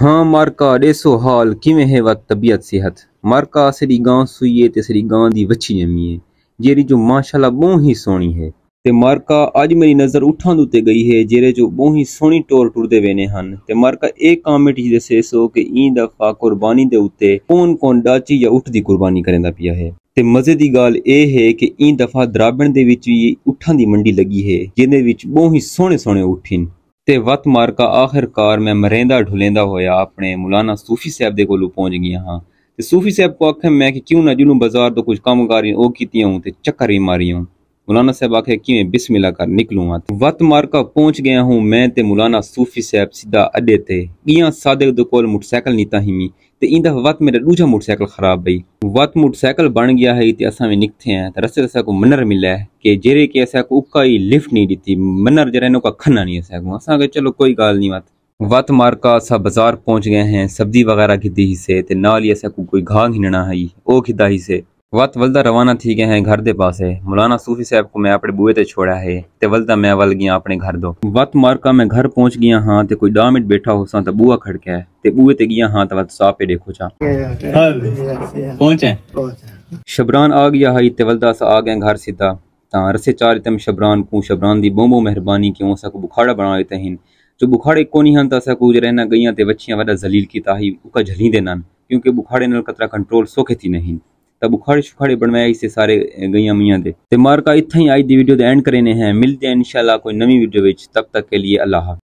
हाँ मारका ॾिसो हाल कीअं है वक़्तु तबियत सिहत मारका सॼी गांव सुईए ते सॼी गांव जी वछी ॼमी है जहिड़ी जो माशाला ॿों ही सोहणी है ते मारका अॼु मेरी नज़र उठा ते गई है जहिड़े जो ॿों ही सोनी टोल टुरदे वेने हन ते मारका ए कामेट जी दसे सो कि ई दफ़ा क़ुर्बानी दे उते कौन कोन डाची या उठ दी क़ुर्बानी करेंदा पिया है ਤੇ ਮਜ਼ੇ ਦੀ ਗੱਲ ਇਹ ਹੈ ਕਿ ਇਹ ਦਫਾ ਦਰਾਬਣ ਦੇ ਵਿੱਚ ਵੀ ਉਠਾਂ ਦੀ ਮੰਡੀ ਲੱਗੀ ਹੈ ਜਿਹਦੇ ਵਿੱਚ ਬਹੁਤ ਹੀ ਸੋਹਣੇ ਸੋਹਣੇ ਉਠਿਨ ਤੇ ਵਤ ਮਾਰ ਕਾ ਆਖਰਕਾਰ ਮੈਂ ਮਰੇਂਦਾ ਢੁਲੇਂਦਾ ਹੋਇਆ ਆਪਣੇ ਮੌਲਾਨਾ ਸੂਫੀ ਸਾਹਿਬ ਦੇ ਕੋਲੋਂ ਪਹੁੰਚ ਗਿਆ ਹਾਂ ਤੇ ਸੂਫੀ ਸਾਹਿਬ ਕੋ ਆਖੇ ਮੈਂ ਕਿ ਕਿਉਂ ਨਾ ਜਿਹਨੂੰ ਬਾਜ਼ਾਰ ਤੋਂ ਕੁਝ ਕਰੀ ਉਹ ਕੀਤੀਆਂ ਹੂੰ ਤੇ ਚੱਕਰ ਹੀ ਮਾਰੀ ਹੂੰ मौलाना साहब आखिर कि बिस्मिल्ला कर निकलूँ वत मारका पहुंच गया हूँ मैं ते मौलाना सूफी साहब सीधा अड्डे ते इं सादिक दे कोल मोटरसाइकिल नीता ही मी ते इंदा वत मेरा दूजा मोटरसाइकिल खराब भई वत मोटरसाइकिल बन गया है ते असा भी निकते हैं ते रस्ते असा को मनर मिले है कि जेरे के असा को उका ही लिफ्ट नहीं दी मनर जरा इन का खन्ना नहीं असा को असा के चलो कोई गाल नहीं वत वत मार का असा बाजार पहुंच गए हैं सब्जी वगैरह खिदी ही से ते नाल ही असा को कोई घा खिंडना है ओ खिदा ही से वत वलदा रवाना थी गया है घर दे पासे मौलाना सूफी साहब को मैं अपने बुए ते छोड़ा है ते वलदा मैं वल गया अपने घर दो वत मारका मैं घर पहुंच गया हां ते कोई 10 मिनट बैठा होसा त बुआ खड़के है ते बुए ते गया हां त वत साफ पे देखो चा पहुंचे शबरान आ गया है ते वलदा सा आ गए घर सीधा ता रसे चार तम शबरान को शबरान दी बोंबो मेहरबानी क्यों सा को बुखाड़ा बना लेते हैं जो बुखाड़े कोनी हन ता सा कुज रहना गईया ते बच्चियां वडा जलील की ताही उका झली देना क्योंकि बुखाड़े नल कतरा कंट्रोल सोखे थी नहीं तब उखाड़े सुखाड़े बनवाए इसे सारे गैया मियाँ दे ते इतना ही आज दी वीडियो एंड करेने हैं मिलते हैं इंशाल्लाह कोई नवी वीडियो तब तक के लिए अल्लाह